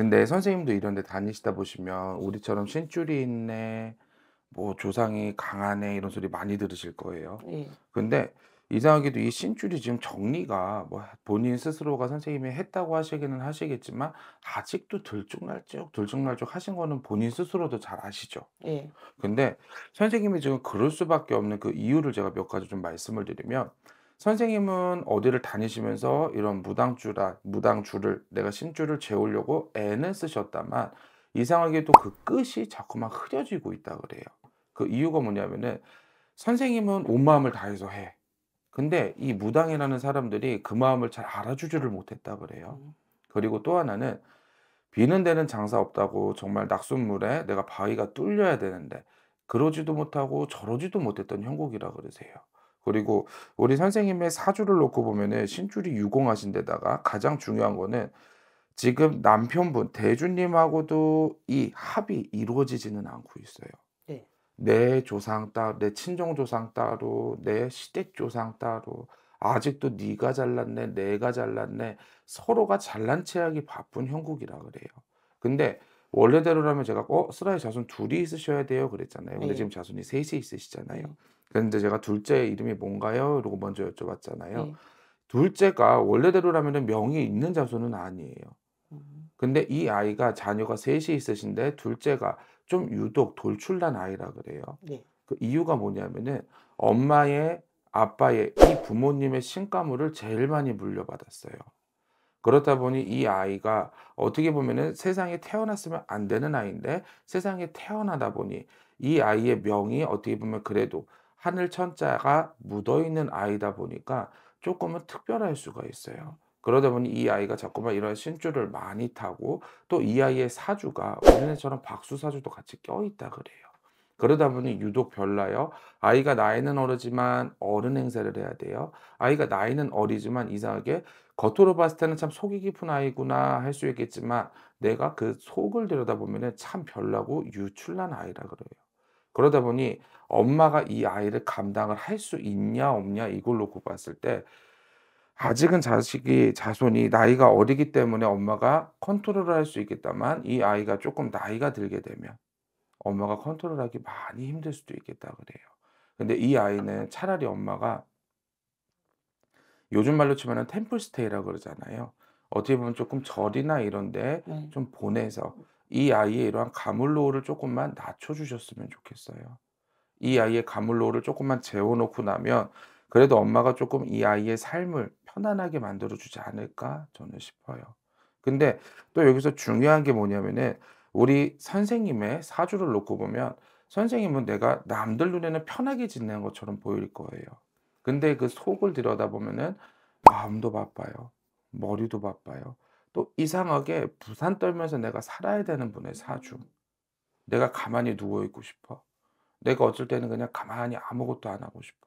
근데 선생님도 이런 데 다니시다 보시면 우리처럼 신줄이 있네, 뭐 조상이 강하네 이런 소리 많이 들으실 거예요. 예. 근데 이상하게도 이 신줄이 지금 정리가 뭐 본인 스스로가 선생님이 했다고 하시기는 하시겠지만 아직도 들쭉날쭉 들쭉날쭉 하신 거는 본인 스스로도 잘 아시죠. 예. 근데 선생님이 지금 그럴 수밖에 없는 그 이유를 제가 몇 가지 좀 말씀을 드리면 선생님은 어디를 다니시면서 이런 무당주라 무당주를 내가 신주를 재우려고 애는 쓰셨다만 이상하게도 그 끝이 자꾸만 흐려지고 있다 그래요. 그 이유가 뭐냐면은 선생님은 온 마음을 다해서 해. 근데 이 무당이라는 사람들이 그 마음을 잘 알아주지를 못했다 그래요. 그리고 또 하나는 비는 데는 장사 없다고 정말 낙숫물에 내가 바위가 뚫려야 되는데 그러지도 못하고 저러지도 못했던 형국이라 그러세요. 그리고 우리 선생님의 사주를 놓고 보면은 신줄이 유공하신 데다가 가장 중요한 거는 지금 남편분 대주님하고도 이 합이 이루어지지는 않고 있어요. 네. 내 조상 따, 로내 친정 조상 따로, 내 시댁 조상 따로, 아직도 네가 잘났네, 내가 잘났네, 서로가 잘난 체하기 바쁜 형국이라 그래요. 근데 원래대로라면 제가 어 쓰라의 자손 둘이 있으셔야 돼요 그랬잖아요. 근데 네. 지금 자손이 셋이 있으시잖아요. 네. 그런데 제가 둘째 이름이 뭔가요? 이러고 먼저 여쭤봤잖아요. 네. 둘째가 원래대로라면 명이 있는 자손은 아니에요. 음. 근데 이 아이가 자녀가 셋이 있으신데 둘째가 좀 유독 돌출난 아이라 그래요. 네. 그 이유가 뭐냐면은 엄마의 아빠의 이 부모님의 신가물을 제일 많이 물려받았어요. 그렇다 보니 이 아이가 어떻게 보면은 세상에 태어났으면 안 되는 아이인데 세상에 태어나다 보니 이 아이의 명이 어떻게 보면 그래도 하늘 천자가 묻어있는 아이다 보니까 조금은 특별할 수가 있어요. 그러다 보니 이 아이가 자꾸만 이런 신주를 많이 타고 또 이 아이의 사주가 우리네처럼 박수사주도 같이 껴있다 그래요. 그러다 보니 유독 별나요. 아이가 나이는 어르지만 어른 행세를 해야 돼요. 아이가 나이는 어리지만 이상하게 겉으로 봤을 때는 참 속이 깊은 아이구나 할 수 있겠지만 내가 그 속을 들여다보면 참 별나고 유출난 아이라 그래요. 그러다 보니 엄마가 이 아이를 감당을 할 수 있냐 없냐 이걸로 꼽았을 때 아직은 자식이 자손이 나이가 어리기 때문에 엄마가 컨트롤을 할 수 있겠다만 이 아이가 조금 나이가 들게 되면 엄마가 컨트롤하기 많이 힘들 수도 있겠다 그래요. 근데 이 아이는 아. 차라리 엄마가 요즘 말로 치면은 템플스테이라 그러잖아요. 어떻게 보면 조금 절이나 이런데 네. 좀 보내서 이 아이의 이러한 가물로우를 조금만 낮춰주셨으면 좋겠어요. 이 아이의 가물로우를 조금만 재워놓고 나면 그래도 엄마가 조금 이 아이의 삶을 편안하게 만들어주지 않을까 저는 싶어요. 근데 또 여기서 중요한 게 뭐냐면은 우리 선생님의 사주를 놓고 보면 선생님은 내가 남들 눈에는 편하게 지내는 것처럼 보일 거예요. 근데 그 속을 들여다보면은 마음도 바빠요. 머리도 바빠요. 또 이상하게 부산 떨면서 내가 살아야 되는 분의 사주. 내가 가만히 누워있고 싶어. 내가 어쩔 때는 그냥 가만히 아무것도 안 하고 싶어.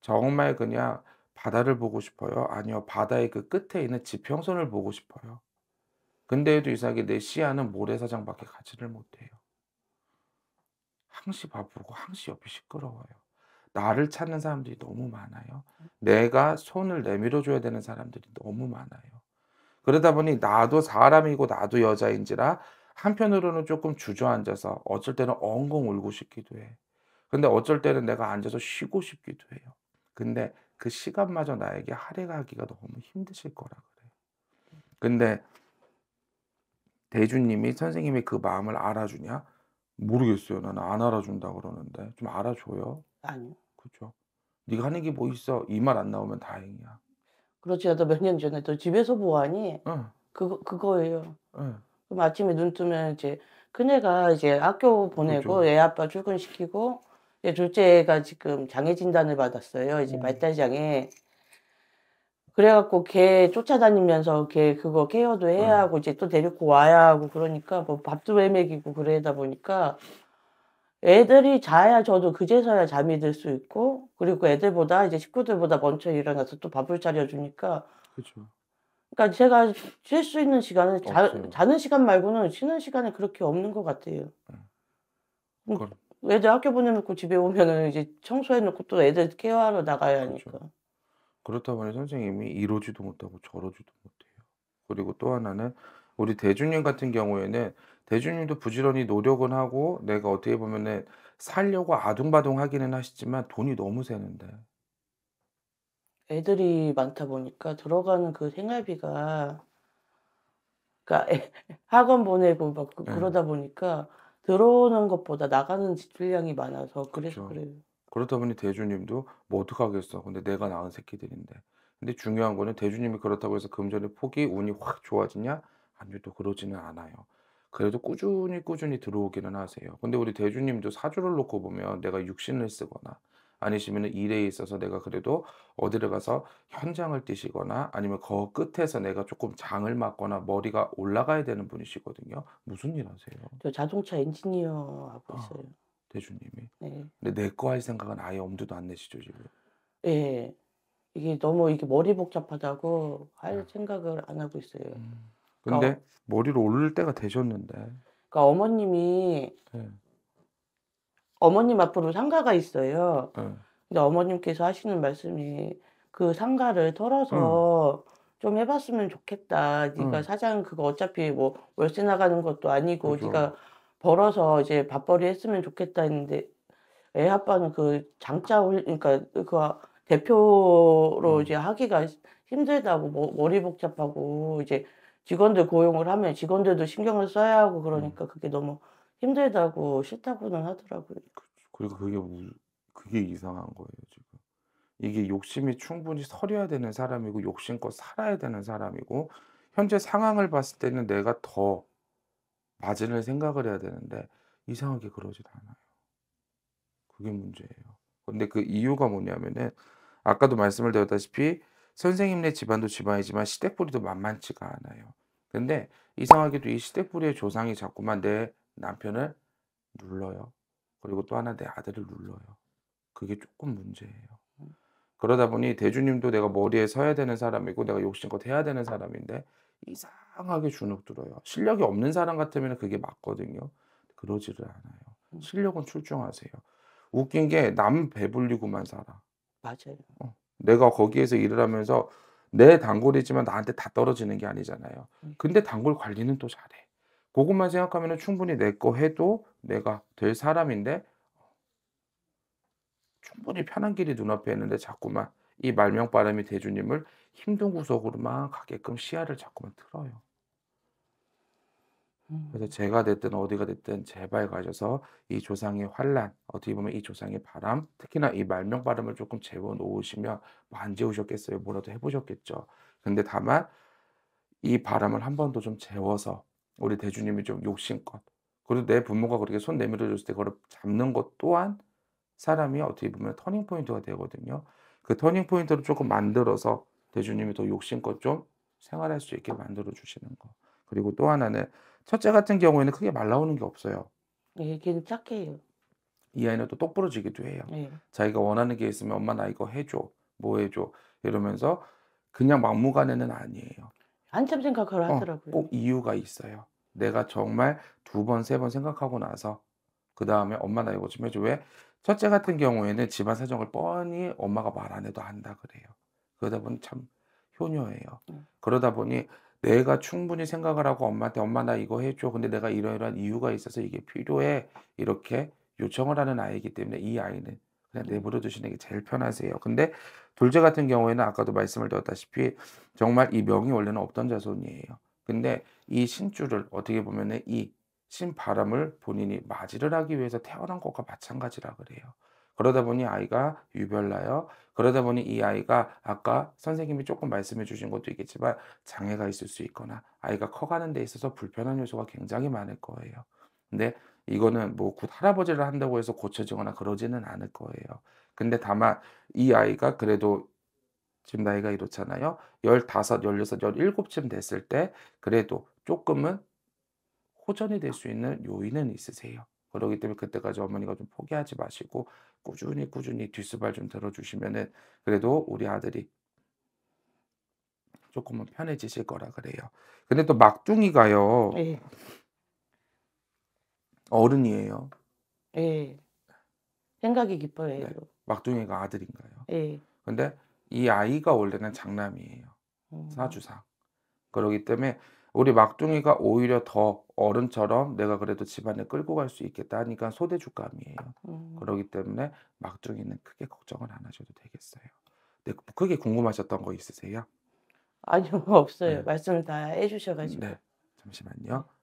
정말 그냥 바다를 보고 싶어요. 아니요. 바다의 그 끝에 있는 지평선을 보고 싶어요. 근데도 이상하게 내 시야는 모래사장밖에 가지를 못해요. 항시 바쁘고 항시 옆이 시끄러워요. 나를 찾는 사람들이 너무 많아요. 내가 손을 내밀어 줘야 되는 사람들이 너무 많아요. 그러다 보니 나도 사람이고 나도 여자인지라 한편으로는 조금 주저앉아서 어쩔 때는 엉엉 울고 싶기도 해. 근데 어쩔 때는 내가 앉아서 쉬고 싶기도 해요. 근데 그 시간마저 나에게 할애하기가 너무 힘드실 거라 그래요. 근데 대주님이 선생님이 그 마음을 알아주냐? 모르겠어요. 나는 안 알아준다 그러는데 좀 알아줘요. 아니요. 그죠. 네가 하는 게 뭐 있어? 이 말 안 나오면 다행이야. 그렇지 나도 몇 년 전에 또 집에서 보아니 응. 그거 그거예요. 응. 그럼 아침에 눈 뜨면 이제 큰애가 이제 학교 보내고 그렇죠. 애 아빠 출근시키고 이제 둘째가 지금 장애 진단을 받았어요. 이제 음. 발달 장애. 그래갖고 걔 쫓아다니면서 걔 그거 케어도 해야 하고 이제 또 데리고 와야 하고 그러니까 뭐 밥도 왜먹이고 그러다 보니까 애들이 자야 저도 그제서야 잠이 들 수 있고 그리고 애들보다 이제 식구들보다 먼저 일어나서 또 밥을 차려주니까 그렇죠. 그러니까 제가 쉴 수 있는 시간은 자, 자는 시간 말고는 쉬는 시간이 그렇게 없는 것 같아요. 네. 음, 그걸... 애들 학교 보내놓고 집에 오면은 이제 청소해놓고 또 애들 케어하러 나가야 하니까. 그렇죠. 그렇다고 하 선생님이 이러지도 못하고 저러지도 못해요. 그리고 또 하나는 우리 대준님 같은 경우에는 대주님도 부지런히 노력은 하고 내가 어떻게 보면은 살려고 아둥바둥 하기는 하시지만 돈이 너무 세는데 애들이 많다 보니까 들어가는 그 생활비가 그러니까 학원 보내고 막 그- 네. 그러다 보니까 들어오는 것보다 나가는 지출량이 많아서 그래서 그쵸. 그래요. 그렇다 보니 대주님도 뭐 어떡하겠어. 근데 내가 낳은 새끼들인데. 근데 중요한 거는 대주님이 그렇다고 해서 금전의 폭이 운이 확 좋아지냐? 아니면또 그러지는 않아요. 그래도 꾸준히 꾸준히 들어오기는 하세요. 근데 우리 대주님도 사주를 놓고 보면 내가 육신을 쓰거나 아니시면 일에 있어서 내가 그래도 어디를 가서 현장을 뛰시거나 아니면 거 끝에서 내가 조금 장을 맞거나 머리가 올라가야 되는 분이시거든요. 무슨 일 하세요? 저 자동차 엔지니어 하고 아, 있어요. 대주님이. 네. 근데 내 거 할 생각은 아예 엄두도 안 내시죠, 지금. 예. 이게 너무 이게 머리 복잡하다고 할 네. 생각을 안 하고 있어요. 음. 그러니까 근데 그러니까, 머리를 올릴 때가 되셨는데. 그러니까 어머님이 네. 어머님 앞으로 상가가 있어요. 네. 근데 어머님께서 하시는 말씀이 그 상가를 털어서 응. 음. 좀 해봤으면 좋겠다. 네가 응. 음. 사장 그거 어차피 뭐 월세 나가는 것도 아니고 그렇죠. 네가 벌어서 이제 밥벌이 했으면 좋겠다 했는데 애 아빠는 그 장자 그러니까 그 대표로 응. 음. 이제 하기가 힘들다고 뭐 머리 복잡하고 이제 직원들 고용을 하면 직원들도 신경을 써야 하고 그러니까 음. 그게 너무 힘들다고 싫다고는 하더라고요. 그, 그리고 그게 그게 이상한 거예요 지금 이게 욕심이 충분히 서려야 되는 사람이고 욕심껏 살아야 되는 사람이고 현재 상황을 봤을 때는 내가 더 맞을 생각을 해야 되는데 이상하게 그러질 않아요 그게 문제예요 근데 그 이유가 뭐냐면은 아까도 말씀을 드렸다시피 선생님네 집안도 집안이지만 시댁 뿌리도 만만치가 않아요 근데 이상하게도 이 시댁부리의 조상이 자꾸만 내 남편을 눌러요. 그리고 또 하나 내 아들을 눌러요. 그게 조금 문제예요. 그러다 보니 대주님도 내가 머리에 서야 되는 사람이고 내가 욕심껏 해야 되는 사람인데 이상하게 주눅 들어요. 실력이 없는 사람 같으면 그게 맞거든요. 그러지를 않아요. 음. 실력은 출중하세요. 웃긴 게 남 배불리고만 살아. 맞아요. 어. 내가 거기에서 일을 하면서 내 단골이지만 나한테 다 떨어지는 게 아니잖아요. 음. 근데 단골 관리는 또 잘해. 그것만 생각하면 충분히 내 거 해도 내가 될 사람인데 어, 충분히 편한 길이 눈앞에 있는데 자꾸만 이 말명 바람이 대주님을 힘든 구석으로만 가게끔 시야를 자꾸만 틀어요. 음. 그래서 제가 됐든 어디가 됐든 제발 가셔서 이 조상의 환란, 어떻게 보면 이 조상의 바람, 특히나 이 말명 바람을 조금 재워놓으시면 뭐안 재우셨겠어요. 뭐라도 해보셨겠죠. 근데 다만 이 바람을 한 번 더 좀 재워서 우리 대주님이 좀 욕심껏 그리고 내 부모가 그렇게 손 내밀어 줬을 때 그걸 잡는 것 또한 사람이 어떻게 보면 터닝 포인트가 되거든요. 그 터닝 포인트를 조금 만들어서 대주님이 더 욕심껏 좀 생활할 수 있게 만들어 주시는 거. 그리고 또 하나는 첫째 같은 경우에는 크게 말 나오는 게 없어요. 네, 걔는 착해요. 이 아이는 또 똑부러지기도 해요. 네. 자기가 원하는 게 있으면 엄마 나 이거 해줘, 뭐 해줘 이러면서 그냥 막무가내는 아니에요. 한참 생각을 어, 하더라고요. 꼭 이유가 있어요. 내가 정말 두 번, 세 번 생각하고 나서 그 다음에 엄마 나 이거 좀 해줘. 왜? 첫째 같은 경우에는 집안 사정을 뻔히 엄마가 말 안 해도 안다 그래요. 그러다 보니 참 효녀예요. 음. 그러다 보니 내가 충분히 생각을 하고 엄마한테 엄마 나 이거 해줘. 근데 내가 이러이러한 이유가 있어서 이게 필요해. 이렇게 요청을 하는 아이이기 때문에 이 아이는 그냥 내버려 두시는 게 제일 편하세요. 근데 둘째 같은 경우에는 아까도 말씀을 드렸다시피 정말 이 명이 원래는 없던 자손이에요. 근데 이신줄을 어떻게 보면은 이 신바람을 본인이 맞이를 하기 위해서 태어난 것과 마찬가지라 그래요. 그러다 보니 아이가 유별나요 그러다 보니 이 아이가 아까 선생님이 조금 말씀해 주신 것도 있겠지만 장애가 있을 수 있거나 아이가 커가는 데 있어서 불편한 요소가 굉장히 많을 거예요. 근데 이거는 뭐 곧 할아버지를 한다고 해서 고쳐지거나 그러지는 않을 거예요. 근데 다만 이 아이가 그래도 지금 나이가 이렇잖아요. 15, 16, 17쯤 됐을 때 그래도 조금은 호전이 될 수 있는 요인은 있으세요. 그러기 때문에 그때까지 어머니가 좀 포기하지 마시고 꾸준히 꾸준히 뒷수발 좀 들어주시면은 그래도 우리 아들이 조금은 편해지실 거라 그래요. 근데 또 막둥이가요. 예. 어른이에요. 예. 생각이 깊어요. 네. 막둥이가 아들인가요? 예. 근데 이 아이가 원래는 장남이에요. 음. 사주상. 그러기 때문에 우리 막둥이가 오히려 더 어른처럼 내가 그래도 집안을 끌고 갈 수 있겠다 하니까 소대주감이에요. 음. 그러기 때문에 막둥이는 크게 걱정을 안 하셔도 되겠어요. 네, 뭐 크게 궁금하셨던 거 있으세요? 아니요, 없어요. 네. 말씀을 다 해주셔가지고. 네, 잠시만요.